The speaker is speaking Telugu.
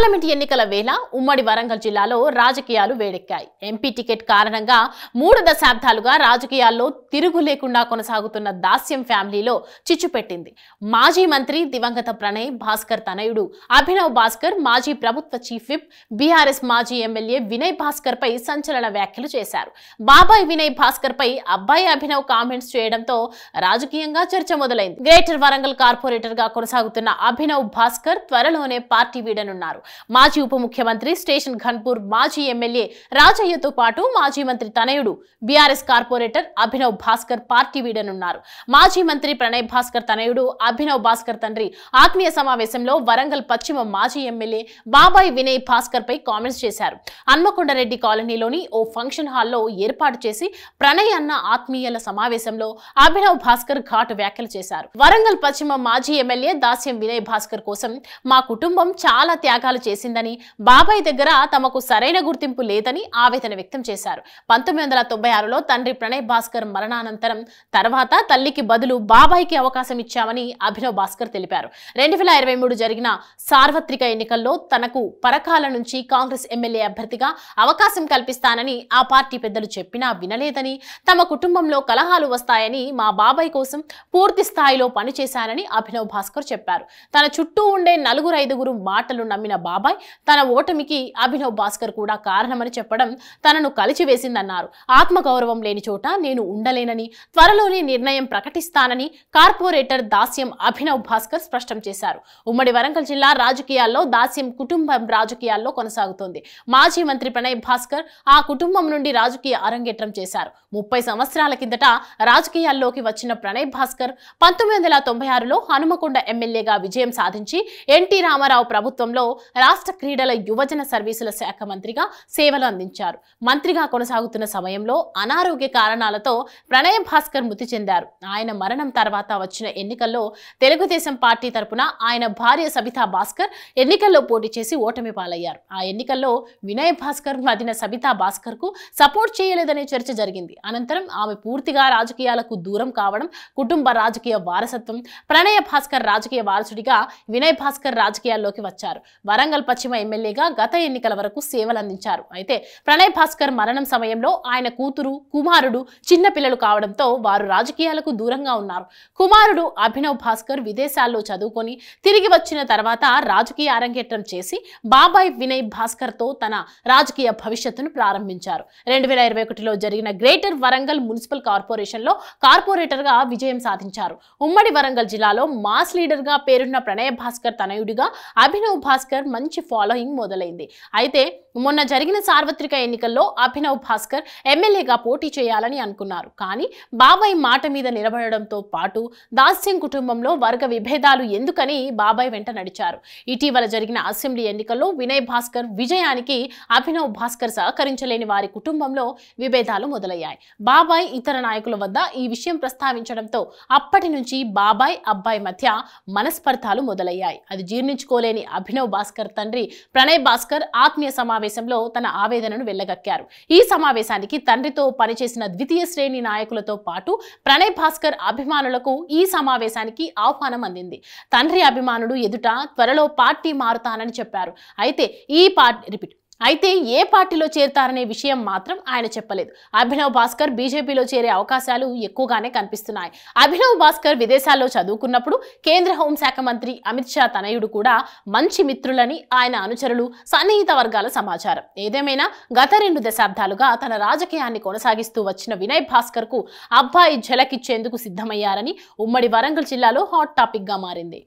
పార్లమెంట్ ఎన్నికల వేళ ఉమ్మడి వరంగల్ జిల్లాలో రాజకీయాలు వేడెక్కాయి ఎంపీ టికెట్ కారణంగా మూడు దశాబ్దాలుగా రాజకీయాల్లో తిరుగు లేకుండా కొనసాగుతున్న దాస్యం ఫ్యామిలీలో పెట్టింది మాజీ మంత్రి దివంగత ప్రణయ్ భాస్కర్ తనయుడు అభినవ్ భాస్కర్ మాజీ ప్రభుత్వ చీఫ్ విప్ బీఆర్ఎస్ మాజీ ఎమ్మెల్యే వినయ్ భాస్కర్ పై సంచలన వ్యాఖ్యలు చేశారు బాబాయ్ వినయ్ భాస్కర్ పై అబ్బాయి అభినవ్ కామెంట్స్ చేయడంతో రాజకీయంగా చర్చ మొదలైంది గ్రేటర్ వరంగల్ కార్పొరేటర్ గా కొనసాగుతున్న అభినవ్ భాస్కర్ త్వరలోనే పార్టీ వీడనున్నారు మాజీ ఉప ముఖ్యమంత్రి స్టేషన్ ఘన్పూర్ మాజీ ఎమ్మెల్యే రాజయ్యతో పాటు మాజీ మంత్రి తనయుడు బీఆర్ఎస్ కార్పొరేటర్ అభినవ్ భాస్కర్ పార్టీ వీడనున్నారు మాజీ మంత్రి ప్రణయ్ భాస్కర్ తనయుడు అభినవ్ భాస్కర్ తండ్రి ఆత్మీయ సమావేశంలో వరంగల్ పశ్చిమ మాజీ ఎమ్మెల్యే బాబాయ్ వినయ్ భాస్కర్ పై కామెంట్స్ చేశారు హన్మకొండరెడ్డి కాలనీలోని ఓ ఫంక్షన్ హాల్లో ఏర్పాటు చేసి ప్రణయ్ అన్న ఆత్మీయుల సమావేశంలో అభినవ్ భాస్కర్ ఘాటు వ్యాఖ్యలు చేశారు వరంగల్ పశ్చిమ మాజీ ఎమ్మెల్యే దాస్యం వినయ్ భాస్కర్ కోసం మా కుటుంబం చాలా త్యాగాలు ప్రయత్నాలు చేసిందని బాబాయ్ దగ్గర తమకు సరైన గుర్తింపు లేదని ఆవేదన వ్యక్తం చేశారు పంతొమ్మిది వందల తొంభై ఆరులో తండ్రి ప్రణయ్ భాస్కర్ మరణానంతరం తర్వాత తల్లికి బదులు బాబాయ్కి అవకాశం ఇచ్చామని అభినవ్ భాస్కర్ తెలిపారు రెండు వేల ఇరవై మూడు జరిగిన సార్వత్రిక ఎన్నికల్లో తనకు పరకాల నుంచి కాంగ్రెస్ ఎమ్మెల్యే అభ్యర్థిగా అవకాశం కల్పిస్తానని ఆ పార్టీ పెద్దలు చెప్పినా వినలేదని తమ కుటుంబంలో కలహాలు వస్తాయని మా బాబాయ్ కోసం పూర్తి స్థాయిలో పనిచేశానని అభినవ్ భాస్కర్ చెప్పారు తన చుట్టూ ఉండే నలుగురు ఐదుగురు మాటలు నమ్మిన బాబాయ్ తన ఓటమికి అభినవ్ భాస్కర్ కూడా కారణమని చెప్పడం తనను కలిచివేసిందన్నారు ఆత్మగౌరవం లేని చోట నేను ఉండలేనని త్వరలోనే నిర్ణయం ప్రకటిస్తానని కార్పొరేటర్ దాస్యం అభినవ్ భాస్కర్ స్పష్టం చేశారు ఉమ్మడి వరంగల్ జిల్లా రాజకీయాల్లో దాస్యం కుటుంబం రాజకీయాల్లో కొనసాగుతోంది మాజీ మంత్రి ప్రణయ్ భాస్కర్ ఆ కుటుంబం నుండి రాజకీయ అరంగేట్రం చేశారు ముప్పై సంవత్సరాల కిందట రాజకీయాల్లోకి వచ్చిన ప్రణయ్ భాస్కర్ పంతొమ్మిది వందల తొంభై ఆరులో హనుమకొండ ఎమ్మెల్యేగా విజయం సాధించి ఎన్టీ రామారావు ప్రభుత్వంలో రాష్ట్ర క్రీడల యువజన సర్వీసుల శాఖ మంత్రిగా సేవలు అందించారు మంత్రిగా కొనసాగుతున్న సమయంలో అనారోగ్య కారణాలతో ప్రణయ భాస్కర్ మృతి చెందారు ఆయన మరణం తర్వాత వచ్చిన ఎన్నికల్లో తెలుగుదేశం పార్టీ తరపున ఆయన భార్య సబితా భాస్కర్ ఎన్నికల్లో పోటీ చేసి ఓటమి పాలయ్యారు ఆ ఎన్నికల్లో వినయ్ భాస్కర్ మదిన సబితా భాస్కర్ కు సపోర్ట్ చేయలేదనే చర్చ జరిగింది అనంతరం ఆమె పూర్తిగా రాజకీయాలకు దూరం కావడం కుటుంబ రాజకీయ వారసత్వం ప్రణయ భాస్కర్ రాజకీయ వారసుడిగా వినయ్ భాస్కర్ రాజకీయాల్లోకి వచ్చారు వరంగల్ వరంగల్ పశ్చిమ ఎమ్మెల్యేగా గత ఎన్నికల వరకు సేవలందించారు అయితే ప్రణయ్ భాస్కర్ మరణం సమయంలో ఆయన కూతురు కుమారుడు చిన్న పిల్లలు కావడంతో వారు రాజకీయాలకు దూరంగా ఉన్నారు కుమారుడు అభినవ్ భాస్కర్ విదేశాల్లో చదువుకొని తిరిగి వచ్చిన తర్వాత రాజకీయ అరంగేట్రం చేసి బాబాయ్ వినయ్ భాస్కర్ తో తన రాజకీయ భవిష్యత్తును ప్రారంభించారు రెండు వేల ఇరవై ఒకటిలో జరిగిన గ్రేటర్ వరంగల్ మున్సిపల్ కార్పొరేషన్ లో కార్పొరేటర్ గా విజయం సాధించారు ఉమ్మడి వరంగల్ జిల్లాలో మాస్ లీడర్ గా పేరున్న ప్రణయ్ భాస్కర్ తనయుడిగా అభినవ్ భాస్కర్ మంచి ఫాలోయింగ్ మొదలైంది అయితే మొన్న జరిగిన సార్వత్రిక ఎన్నికల్లో అభినవ్ భాస్కర్ ఎమ్మెల్యేగా పోటీ చేయాలని అనుకున్నారు కానీ బాబాయ్ మాట మీద నిలబడడంతో పాటు దాస్యం కుటుంబంలో వర్గ విభేదాలు ఎందుకని బాబాయ్ వెంట నడిచారు ఇటీవల జరిగిన అసెంబ్లీ ఎన్నికల్లో వినయ్ భాస్కర్ విజయానికి అభినవ్ భాస్కర్ సహకరించలేని వారి కుటుంబంలో విభేదాలు మొదలయ్యాయి బాబాయ్ ఇతర నాయకుల వద్ద ఈ విషయం ప్రస్తావించడంతో అప్పటి నుంచి బాబాయ్ అబ్బాయి మధ్య మనస్పర్ధాలు మొదలయ్యాయి అది జీర్ణించుకోలేని అభినవ్ భాస్కర్ తండ్రి ప్రణయ్ భాస్కర్ ఆత్మీయ సమావేశం సమావేశంలో తన ఆవేదనను వెళ్లగక్కారు ఈ సమావేశానికి తండ్రితో పనిచేసిన ద్వితీయ శ్రేణి నాయకులతో పాటు ప్రణయ్ భాస్కర్ అభిమానులకు ఈ సమావేశానికి ఆహ్వానం అందింది తండ్రి అభిమానుడు ఎదుట త్వరలో పార్టీ మారుతానని చెప్పారు అయితే ఈ పార్టీ రిపీట్ అయితే ఏ పార్టీలో చేరుతారనే విషయం మాత్రం ఆయన చెప్పలేదు అభినవ్ భాస్కర్ బీజేపీలో చేరే అవకాశాలు ఎక్కువగానే కనిపిస్తున్నాయి అభినవ్ భాస్కర్ విదేశాల్లో చదువుకున్నప్పుడు కేంద్ర హోంశాఖ మంత్రి అమిత్ షా తనయుడు కూడా మంచి మిత్రులని ఆయన అనుచరులు సన్నిహిత వర్గాల సమాచారం ఏదేమైనా గత రెండు దశాబ్దాలుగా తన రాజకీయాన్ని కొనసాగిస్తూ వచ్చిన వినయ్ భాస్కర్ కు అబ్బాయి ఝలకిచ్చేందుకు సిద్ధమయ్యారని ఉమ్మడి వరంగల్ జిల్లాలో హాట్ టాపిక్ గా మారింది